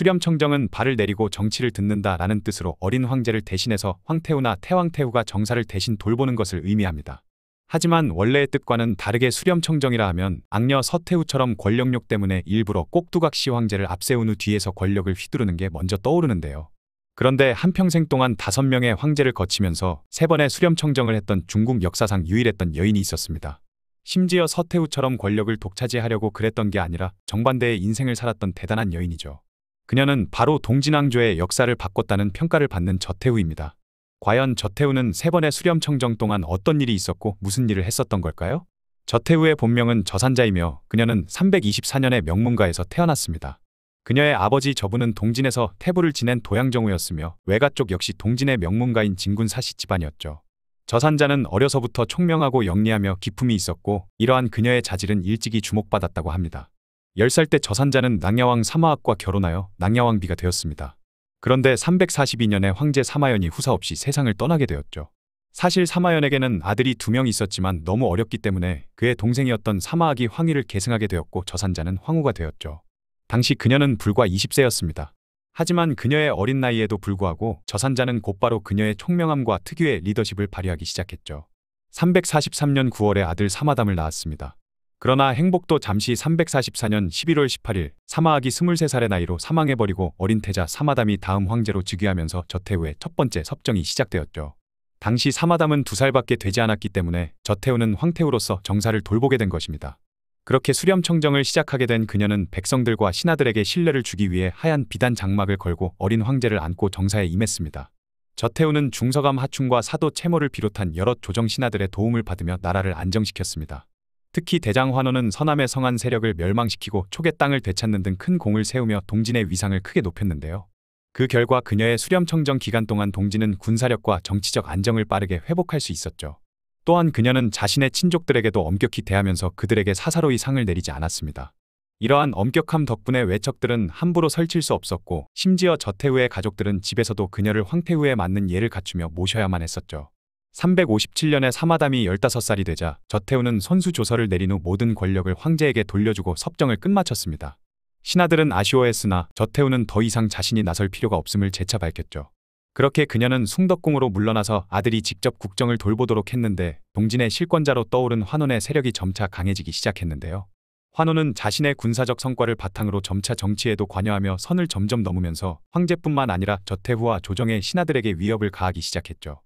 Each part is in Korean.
수렴청정은 발을 내리고 정치를 듣는다라는 뜻으로 어린 황제를 대신해서 황태우나태왕태우가 정사를 대신 돌보는 것을 의미합니다. 하지만 원래의 뜻과는 다르게 수렴청정이라 하면 악녀 서태후처럼 권력욕 때문에 일부러 꼭두각시 황제를 앞세운 후 뒤에서 권력을 휘두르는 게 먼저 떠오르는데요. 그런데 한평생 동안 다섯 명의 황제를 거치면서 세 번의 수렴청정을 했던 중국 역사상 유일했던 여인이 있었습니다. 심지어 서태후처럼 권력을 독차지하려고 그랬던 게 아니라 정반대의 인생을 살았던 대단한 여인이죠. 그녀는 바로 동진왕조의 역사를 바꿨다는 평가를 받는 저태우입니다. 과연 저태우는 세 번의 수렴청정 동안 어떤 일이 있었고 무슨 일을 했었던 걸까요? 저태우의 본명은 저산자이며 그녀는 324년에 명문가에서 태어났습니다. 그녀의 아버지 저부는 동진에서 태부를 지낸 도양정우였으며 외가 쪽 역시 동진의 명문가인 진군사시 집안이었죠. 저산자는 어려서부터 총명하고 영리하며 기품이 있었고 이러한 그녀의 자질은 일찍이 주목받았다고 합니다. 10살 때 저산자는 낭야왕 사마학과 결혼하여 낭야왕비가 되었습니다. 그런데 342년에 황제 사마연이 후사없이 세상을 떠나게 되었죠. 사실 사마연에게는 아들이 두 명 있었지만 너무 어렵기 때문에 그의 동생이었던 사마학이 황위를 계승하게 되었고 저산자는 황후가 되었죠. 당시 그녀는 불과 20세였습니다. 하지만 그녀의 어린 나이에도 불구하고 저산자는 곧바로 그녀의 총명함과 특유의 리더십을 발휘하기 시작했죠. 343년 9월에 아들 사마담을 낳았습니다. 그러나 행복도 잠시 344년 11월 18일 사마학이 23살의 나이로 사망해버리고 어린 태자 사마담이 다음 황제로 즉위하면서 저태 후의첫 번째 섭정이 시작되었죠. 당시 사마담은 두살밖에 되지 않았기 때문에 저태후는 황태후로서 정사를 돌보게 된 것입니다. 그렇게 수렴청정을 시작하게 된 그녀는 백성들과 신하들에게 신뢰를 주기 위해 하얀 비단 장막을 걸고 어린 황제를 안고 정사에 임했습니다. 저태후는 중서감 하충과 사도 채모를 비롯한 여러 조정 신하들의 도움을 받으며 나라를 안정시켰습니다. 특히 대장 환원은 서남의 성한 세력을 멸망시키고 초계 땅을 되찾는 등 큰 공을 세우며 동진의 위상을 크게 높였는데요. 그 결과 그녀의 수렴청정 기간 동안 동진은 군사력과 정치적 안정을 빠르게 회복할 수 있었죠. 또한 그녀는 자신의 친족들에게도 엄격히 대하면서 그들에게 사사로이 상을 내리지 않았습니다. 이러한 엄격함 덕분에 외척들은 함부로 설칠 수 없었고 심지어 저태후의 가족들은 집에서도 그녀를 황태후에 맞는 예를 갖추며 모셔야만 했었죠. 357년에 사마담이 15살이 되자 저태우는 선수 조서를 내린 후 모든 권력을 황제에게 돌려주고 섭정을 끝마쳤습니다. 신하들은 아쉬워했으나 저태우는 더 이상 자신이 나설 필요가 없음을 재차 밝혔죠. 그렇게 그녀는 숭덕궁으로 물러나서 아들이 직접 국정을 돌보도록 했는데 동진의 실권자로 떠오른 환원의 세력이 점차 강해지기 시작했는데요. 환호는 자신의 군사적 성과를 바탕으로 점차 정치에도 관여하며 선을 점점 넘으면서 황제뿐만 아니라 저태후와 조정의 신하들에게 위협을 가하기 시작했죠.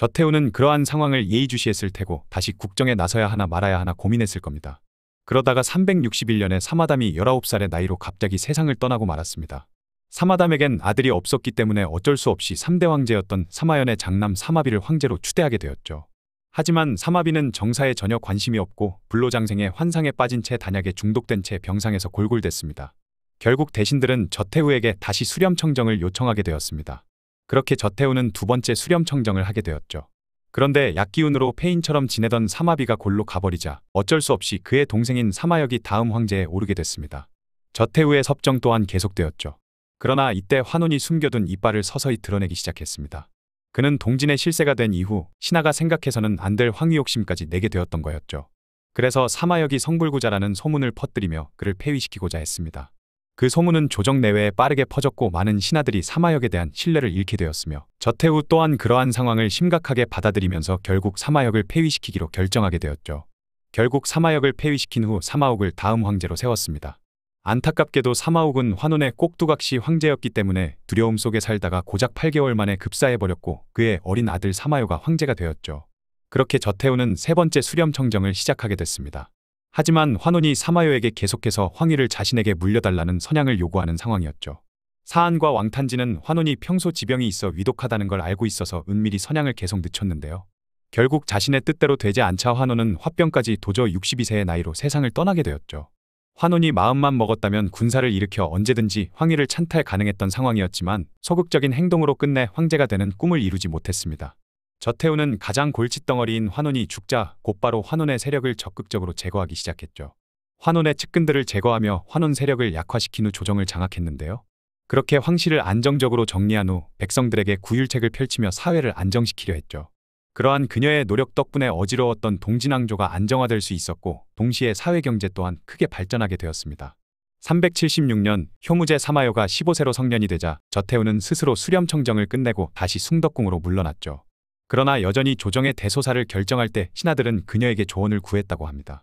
저태우는 그러한 상황을 예의주시했을 테고 다시 국정에 나서야 하나 말아야 하나 고민했을 겁니다. 그러다가 361년에 사마담이 19살의 나이로 갑자기 세상을 떠나고 말았습니다. 사마담에겐 아들이 없었기 때문에 어쩔 수 없이 3대 황제였던 사마연의 장남 사마비를 황제로 추대하게 되었죠. 하지만 사마비는 정사에 전혀 관심이 없고 불로장생의 환상에 빠진 채 단약에 중독된 채 병상에서 골골댔습니다. 결국 대신들은 저태우에게 다시 수렴청정을 요청하게 되었습니다. 그렇게 저태우는 두 번째 수렴 청정을 하게 되었죠. 그런데 약기운으로 폐인처럼 지내던 사마비가 골로 가버리자 어쩔 수 없이 그의 동생인 사마역이 다음 황제에 오르게 됐습니다. 저태우의 섭정 또한 계속되었죠. 그러나 이때 환운이 숨겨둔 이빨을 서서히 드러내기 시작했습니다. 그는 동진의 실세가 된 이후 신하가 생각해서는 안 될 황위욕심까지 내게 되었던 거였죠. 그래서 사마역이 성불구자라는 소문을 퍼뜨리며 그를 폐위시키고자 했습니다. 그 소문은 조정 내외에 빠르게 퍼졌고 많은 신하들이 사마역에 대한 신뢰를 잃게 되었으며 저태후 또한 그러한 상황을 심각하게 받아들이면서 결국 사마역을 폐위시키기로 결정하게 되었죠. 결국 사마역을 폐위시킨 후 사마옥을 다음 황제로 세웠습니다. 안타깝게도 사마옥은 환원의 꼭두각시 황제였기 때문에 두려움 속에 살다가 고작 8개월 만에 급사해버렸고 그의 어린 아들 사마요가 황제가 되었죠. 그렇게 저태우는 세 번째 수렴청정을 시작하게 됐습니다. 하지만 환원이 사마요에게 계속해서 황희를 자신에게 물려달라는 선양을 요구하는 상황이었죠. 사안과 왕탄지는 환원이 평소 지병이 있어 위독하다는 걸 알고 있어서 은밀히 선양을 계속 늦췄는데요. 결국 자신의 뜻대로 되지 않자 환원은 화병까지 도저 62세의 나이로 세상을 떠나게 되었죠. 환원이 마음만 먹었다면 군사를 일으켜 언제든지 황희를 찬탈 가능했던 상황이었지만 소극적인 행동으로 끝내 황제가 되는 꿈을 이루지 못했습니다. 저태우는 가장 골칫덩어리인 환원이 죽자 곧바로 환원의 세력을 적극적으로 제거하기 시작했죠. 환원의 측근들을 제거하며 환원 세력을 약화시킨 후 조정을 장악했는데요. 그렇게 황실을 안정적으로 정리한 후 백성들에게 구율책을 펼치며 사회를 안정시키려 했죠. 그러한 그녀의 노력 덕분에 어지러웠던 동진왕조가 안정화될 수 있었고 동시에 사회경제 또한 크게 발전하게 되었습니다. 376년 효무제 사마요가 15세로 성년이 되자 저태우는 스스로 수렴청정을 끝내고 다시 숭덕궁으로 물러났죠. 그러나 여전히 조정의 대소사를 결정할 때 신하들은 그녀에게 조언을 구했다고 합니다.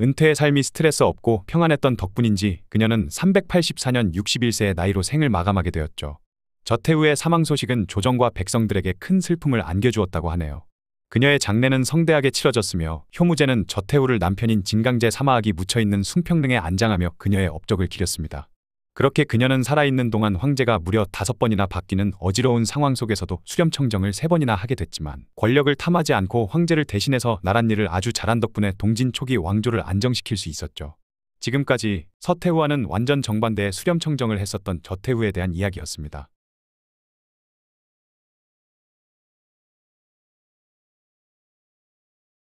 은퇴의 삶이 스트레스 없고 평안했던 덕분인지 그녀는 384년 61세의 나이로 생을 마감하게 되었죠. 저태후의 사망 소식은 조정과 백성들에게 큰 슬픔을 안겨주었다고 하네요. 그녀의 장례는 성대하게 치러졌으며 효무제는 저태후를 남편인 진강제 사마학이 묻혀있는 숭평릉에 안장하며 그녀의 업적을 기렸습니다. 그렇게 그녀는 살아있는 동안 황제가 무려 다섯 번이나 바뀌는 어지러운 상황 속에서도 수렴청정을 세 번이나 하게 됐지만 권력을 탐하지 않고 황제를 대신해서 나란 일을 아주 잘한 덕분에 동진 초기 왕조를 안정시킬 수 있었죠. 지금까지 서태후와는 완전 정반대의 수렴청정을 했었던 저태후에 대한 이야기였습니다.